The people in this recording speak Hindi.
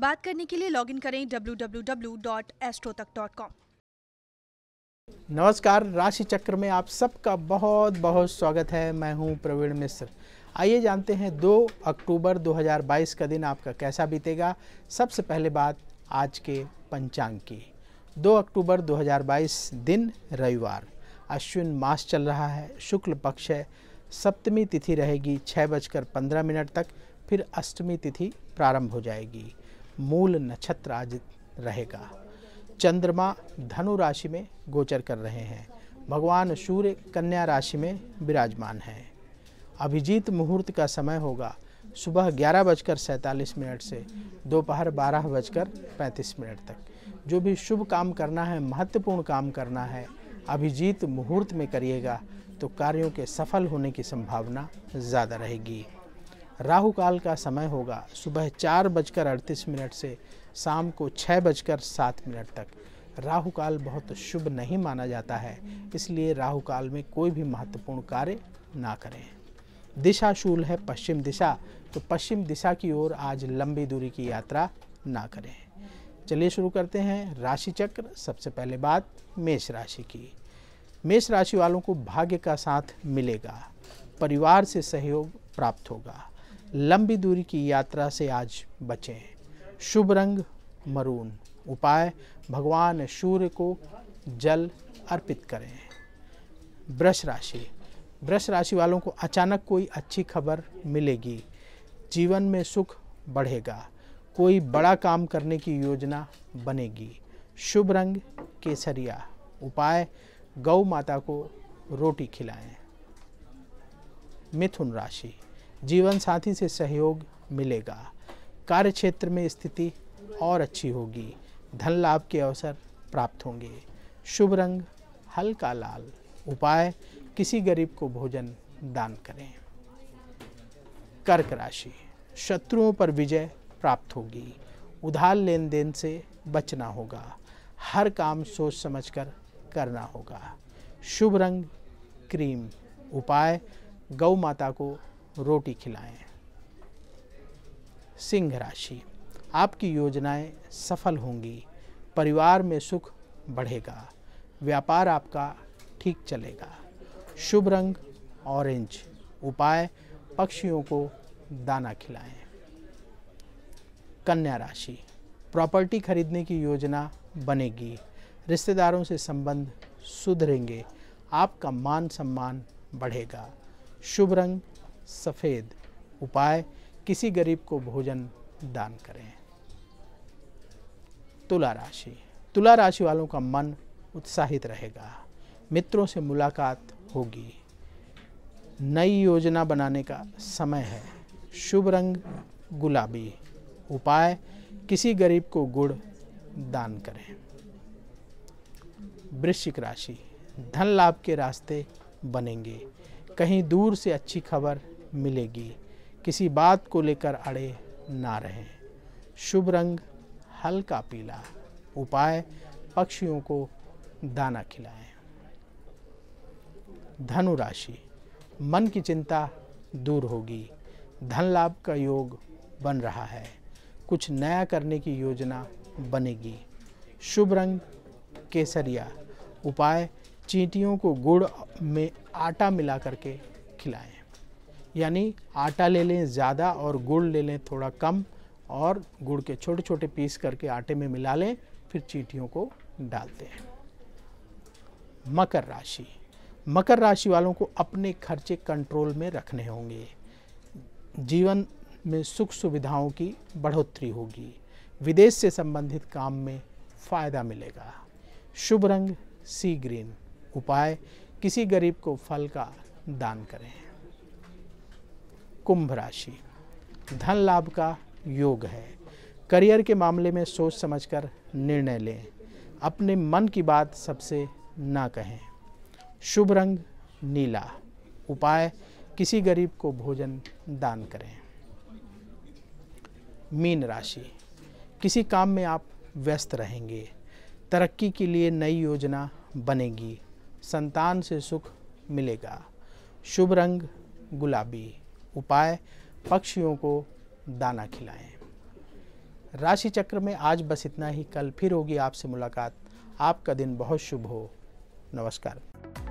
बात करने के लिए लॉगिन करें www.astrotak.com नमस्कार राशि चक्र में आप सबका बहुत बहुत स्वागत है मैं हूं प्रवीण मिश्र आइए जानते हैं 2 अक्टूबर 2022 का दिन आपका कैसा बीतेगा सबसे पहले बात आज के पंचांग की 2 अक्टूबर 2022 दिन रविवार अश्विन मास चल रहा है शुक्ल पक्ष है सप्तमी तिथि रहेगी छः बजकर पंद्रह मिनट तक फिर अष्टमी तिथि प्रारंभ हो जाएगी मूल नक्षत्र आज रहेगा चंद्रमा धनु राशि में गोचर कर रहे हैं भगवान सूर्य कन्या राशि में विराजमान हैं अभिजीत मुहूर्त का समय होगा सुबह ग्यारह बजकर सैंतालीस मिनट से दोपहर बारह बजकर पैंतीस मिनट तक जो भी शुभ काम करना है महत्वपूर्ण काम करना है अभिजीत मुहूर्त में करिएगा तो कार्यों के सफल होने की संभावना ज़्यादा रहेगी राहु काल का समय होगा सुबह चार बजकर अड़तीस मिनट से शाम को छः बजकर सात मिनट तक राहु काल बहुत शुभ नहीं माना जाता है इसलिए राहु काल में कोई भी महत्वपूर्ण कार्य ना करें दिशा शूल है पश्चिम दिशा तो पश्चिम दिशा की ओर आज लंबी दूरी की यात्रा ना करें चलिए शुरू करते हैं राशि चक्र सबसे पहले बात मेष राशि की मेष राशि वालों को भाग्य का साथ मिलेगा परिवार से सहयोग प्राप्त होगा लंबी दूरी की यात्रा से आज बचें शुभ रंग मरून उपाय भगवान सूर्य को जल अर्पित करें वृष राशि वृष राशि वालों को अचानक कोई अच्छी खबर मिलेगी जीवन में सुख बढ़ेगा कोई बड़ा काम करने की योजना बनेगी शुभ रंग केसरिया उपाय गौ माता को रोटी खिलाएं मिथुन राशि जीवन साथी से सहयोग मिलेगा कार्य क्षेत्र में स्थिति और अच्छी होगी धन लाभ के अवसर प्राप्त होंगे शुभ रंग हल्का लाल उपाय किसी गरीब को भोजन दान करें कर्क राशि शत्रुओं पर विजय प्राप्त होगी उधार लेन देन से बचना होगा हर काम सोच समझकर करना होगा शुभ रंग क्रीम उपाय गौ माता को रोटी खिलाएं सिंह राशि आपकी योजनाएं सफल होंगी परिवार में सुख बढ़ेगा व्यापार आपका ठीक चलेगा शुभ रंग ऑरेंज उपाय पक्षियों को दाना खिलाएं कन्या राशि प्रॉपर्टी खरीदने की योजना बनेगी रिश्तेदारों से संबंध सुधरेंगे आपका मान सम्मान बढ़ेगा शुभ रंग सफ़ेद उपाय किसी गरीब को भोजन दान करें तुला राशि तुला राशि वालों का मन उत्साहित रहेगा मित्रों से मुलाकात होगी नई योजना बनाने का समय है शुभ रंग गुलाबी उपाय किसी गरीब को गुड़ दान करें वृश्चिक राशि धन लाभ के रास्ते बनेंगे कहीं दूर से अच्छी खबर मिलेगी किसी बात को लेकर अड़े ना रहें शुभ रंग हल्का पीला उपाय पक्षियों को दाना खिलाएं धनु राशि मन की चिंता दूर होगी धन लाभ का योग बन रहा है कुछ नया करने की योजना बनेगी शुभ रंग केसरिया उपाय चींटियों को गुड़ में आटा मिला करके खिलाएं यानी आटा ले लें ज़्यादा और गुड़ ले लें थोड़ा कम और गुड़ के छोटे छोटे पीस करके आटे में मिला लें फिर चीटियों को डालते हैं मकर राशि मकर राशि वालों को अपने खर्चे कंट्रोल में रखने होंगे जीवन में सुख सुविधाओं की बढ़ोतरी होगी विदेश से संबंधित काम में फ़ायदा मिलेगा शुभ रंग सी ग्रीन उपाय किसी गरीब को फल का दान करें कुंभ राशि धन लाभ का योग है करियर के मामले में सोच समझकर निर्णय लें अपने मन की बात सबसे ना कहें शुभ रंग नीला उपाय किसी गरीब को भोजन दान करें मीन राशि किसी काम में आप व्यस्त रहेंगे तरक्की के लिए नई योजना बनेगी संतान से सुख मिलेगा शुभ रंग गुलाबी उपाय पक्षियों को दाना खिलाएं राशि चक्र में आज बस इतना ही कल फिर होगी आपसे मुलाकात आपका दिन बहुत शुभ हो नमस्कार